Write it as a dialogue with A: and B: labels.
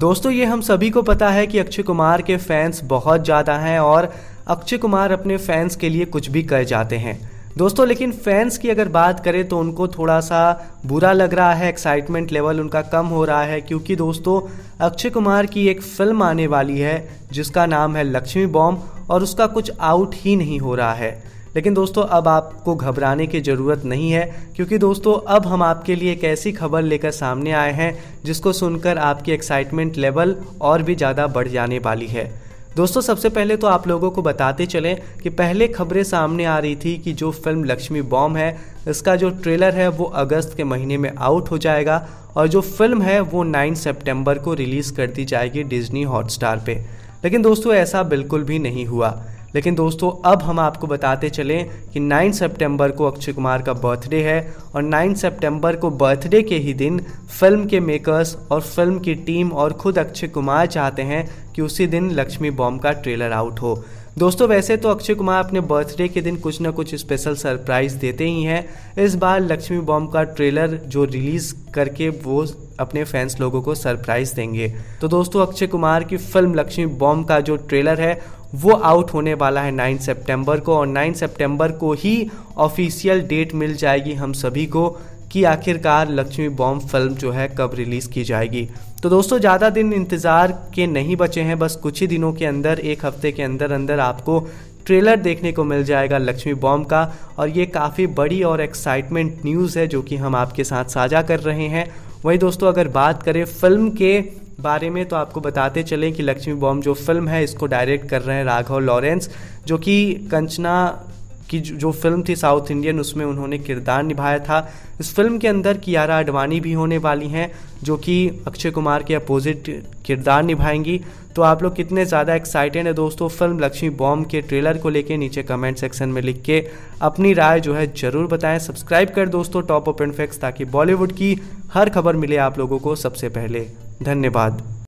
A: दोस्तों ये हम सभी को पता है कि अक्षय कुमार के फैंस बहुत ज़्यादा हैं और अक्षय कुमार अपने फैंस के लिए कुछ भी कर जाते हैं दोस्तों लेकिन फैंस की अगर बात करें तो उनको थोड़ा सा बुरा लग रहा है एक्साइटमेंट लेवल उनका कम हो रहा है क्योंकि दोस्तों अक्षय कुमार की एक फिल्म आने वाली है जिसका नाम है लक्ष्मी बॉम्ब और उसका कुछ आउट ही नहीं हो रहा है लेकिन दोस्तों अब आपको घबराने की ज़रूरत नहीं है क्योंकि दोस्तों अब हम आपके लिए एक ऐसी खबर लेकर सामने आए हैं जिसको सुनकर आपकी एक्साइटमेंट लेवल और भी ज़्यादा बढ़ जाने वाली है दोस्तों सबसे पहले तो आप लोगों को बताते चलें कि पहले खबरें सामने आ रही थी कि जो फिल्म लक्ष्मी बॉम्ब है इसका जो ट्रेलर है वो अगस्त के महीने में आउट हो जाएगा और जो फिल्म है वो 9 सितंबर को रिलीज़ कर दी जाएगी डिज्नी हॉटस्टार पे लेकिन दोस्तों ऐसा बिल्कुल भी नहीं हुआ लेकिन दोस्तों अब हम आपको बताते चलें कि 9 सितंबर को अक्षय कुमार का बर्थडे है और 9 सितंबर को बर्थडे के ही दिन फिल्म के मेकर्स और फिल्म की टीम और खुद अक्षय कुमार चाहते हैं कि उसी दिन लक्ष्मी बॉम्ब का ट्रेलर आउट हो दोस्तों वैसे तो अक्षय कुमार अपने बर्थडे के दिन कुछ ना कुछ स्पेशल सरप्राइज देते ही हैं इस बार लक्ष्मी बॉम्ब का ट्रेलर जो रिलीज़ करके वो अपने फैंस लोगों को सरप्राइज देंगे तो दोस्तों अक्षय कुमार की फिल्म लक्ष्मी बॉम्ब का जो ट्रेलर है वो आउट होने वाला है 9 सितंबर को और 9 सितंबर को ही ऑफिशियल डेट मिल जाएगी हम सभी को कि आखिरकार लक्ष्मी बॉम्ब फिल्म जो है कब रिलीज़ की जाएगी तो दोस्तों ज़्यादा दिन इंतज़ार के नहीं बचे हैं बस कुछ ही दिनों के अंदर एक हफ्ते के अंदर अंदर आपको ट्रेलर देखने को मिल जाएगा लक्ष्मी बॉम्ब का और ये काफ़ी बड़ी और एक्साइटमेंट न्यूज़ है जो कि हम आपके साथ साझा कर रहे हैं वहीं दोस्तों अगर बात करें फिल्म के बारे में तो आपको बताते चलें कि लक्ष्मी बॉम्ब जो फिल्म है इसको डायरेक्ट कर रहे हैं राघव लॉरेंस जो कि कंचना की जो फिल्म थी साउथ इंडियन उसमें उन्होंने किरदार निभाया था इस फिल्म के अंदर कियारा आडवाणी भी होने वाली हैं जो कि अक्षय कुमार के अपोजिट किरदार निभाएंगी तो आप लोग कितने ज़्यादा एक्साइटेड हैं दोस्तों फिल्म लक्ष्मी बॉम्ब के ट्रेलर को लेके नीचे कमेंट सेक्शन में लिख के अपनी राय जो है ज़रूर बताएं सब्सक्राइब कर दोस्तों टॉप ओपन फैक्स ताकि बॉलीवुड की हर खबर मिले आप लोगों को सबसे पहले धन्यवाद